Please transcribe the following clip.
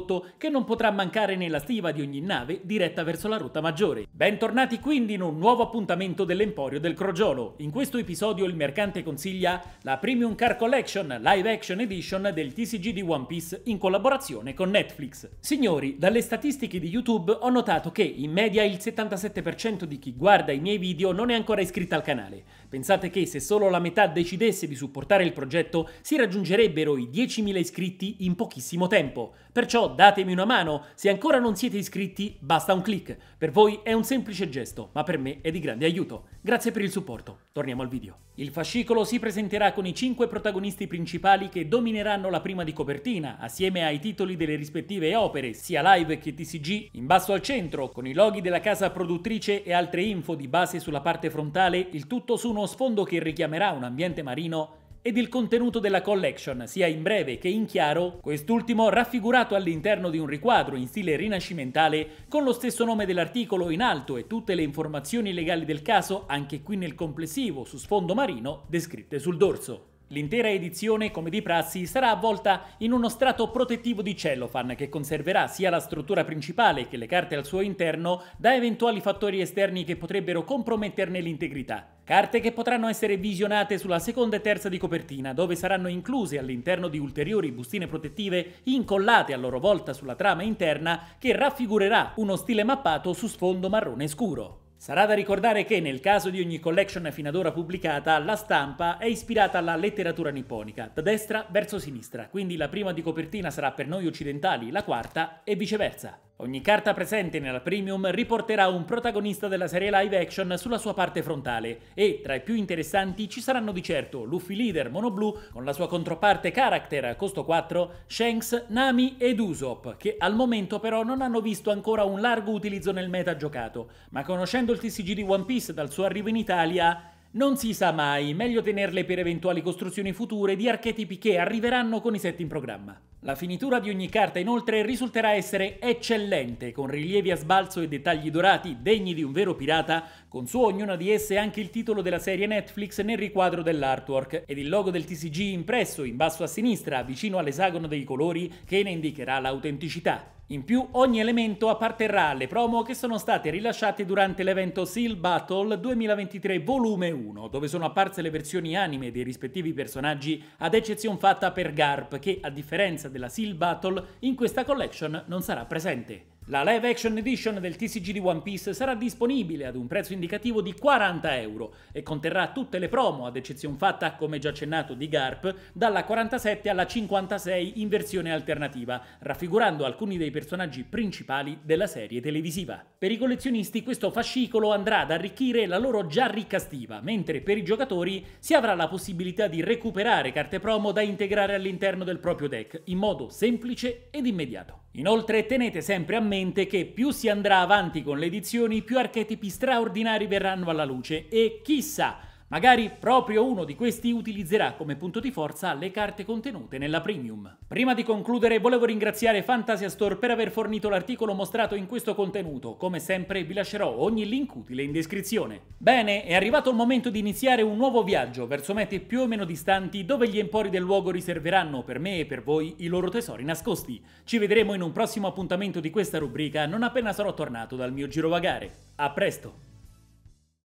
prodotto che non potrà mancare nella stiva di ogni nave diretta verso la rotta maggiore. Bentornati quindi in un nuovo appuntamento dell'Emporio del Crogiolo. In questo episodio il mercante consiglia la Premium Car Collection Live Action Edition del TCG di One Piece in collaborazione con Netflix. Signori, dalle statistiche di YouTube ho notato che in media il 77% di chi guarda i miei video non è ancora iscritto al canale. Pensate che se solo la metà decidesse di supportare il progetto si raggiungerebbero i 10.000 iscritti in pochissimo tempo. Perciò datemi una mano, se ancora non siete iscritti basta un clic. Per voi è un semplice gesto, ma per me è di grande aiuto. Grazie per il supporto, torniamo al video. Il fascicolo si presenterà con i cinque protagonisti principali che domineranno la prima di copertina, assieme ai titoli delle rispettive opere, sia live che TCG, in basso al centro, con i loghi della casa produttrice e altre info di base sulla parte frontale, il tutto su uno sfondo che richiamerà un ambiente marino ed il contenuto della collection, sia in breve che in chiaro, quest'ultimo raffigurato all'interno di un riquadro in stile rinascimentale con lo stesso nome dell'articolo in alto e tutte le informazioni legali del caso, anche qui nel complessivo, su sfondo marino, descritte sul dorso. L'intera edizione, come di prassi, sarà avvolta in uno strato protettivo di cellophane che conserverà sia la struttura principale che le carte al suo interno da eventuali fattori esterni che potrebbero comprometterne l'integrità. Carte che potranno essere visionate sulla seconda e terza di copertina, dove saranno incluse all'interno di ulteriori bustine protettive incollate a loro volta sulla trama interna che raffigurerà uno stile mappato su sfondo marrone scuro. Sarà da ricordare che, nel caso di ogni collection fino ad ora pubblicata, la stampa è ispirata alla letteratura nipponica, da destra verso sinistra, quindi la prima di copertina sarà per noi occidentali, la quarta e viceversa. Ogni carta presente nella premium riporterà un protagonista della serie live action sulla sua parte frontale e tra i più interessanti ci saranno di certo Luffy Leader monoblu con la sua controparte character a costo 4, Shanks, Nami ed Usopp, che al momento però non hanno visto ancora un largo utilizzo nel meta giocato, ma conoscendo il TCG di One Piece dal suo arrivo in Italia non si sa mai, meglio tenerle per eventuali costruzioni future di archetipi che arriveranno con i set in programma. La finitura di ogni carta inoltre risulterà essere eccellente, con rilievi a sbalzo e dettagli dorati degni di un vero pirata, con su ognuna di esse anche il titolo della serie Netflix nel riquadro dell'artwork ed il logo del TCG impresso in basso a sinistra vicino all'esagono dei colori che ne indicherà l'autenticità. In più ogni elemento apparterrà alle promo che sono state rilasciate durante l'evento Seal Battle 2023 Volume 1, dove sono apparse le versioni anime dei rispettivi personaggi, ad eccezione fatta per Garp che, a differenza della Seal Battle, in questa collection non sarà presente. La live action edition del TCG di One Piece sarà disponibile ad un prezzo indicativo di 40 euro e conterrà tutte le promo, ad eccezione fatta, come già accennato, di Garp, dalla 47 alla 56 in versione alternativa, raffigurando alcuni dei personaggi principali della serie televisiva. Per i collezionisti questo fascicolo andrà ad arricchire la loro già ricca stiva, mentre per i giocatori si avrà la possibilità di recuperare carte promo da integrare all'interno del proprio deck in modo semplice ed immediato. Inoltre tenete sempre a mente che più si andrà avanti con le edizioni, più archetipi straordinari verranno alla luce e chissà Magari proprio uno di questi utilizzerà come punto di forza le carte contenute nella premium. Prima di concludere volevo ringraziare Fantasia Store per aver fornito l'articolo mostrato in questo contenuto. Come sempre vi lascerò ogni link utile in descrizione. Bene, è arrivato il momento di iniziare un nuovo viaggio verso mete più o meno distanti dove gli empori del luogo riserveranno per me e per voi i loro tesori nascosti. Ci vedremo in un prossimo appuntamento di questa rubrica non appena sarò tornato dal mio girovagare. A presto!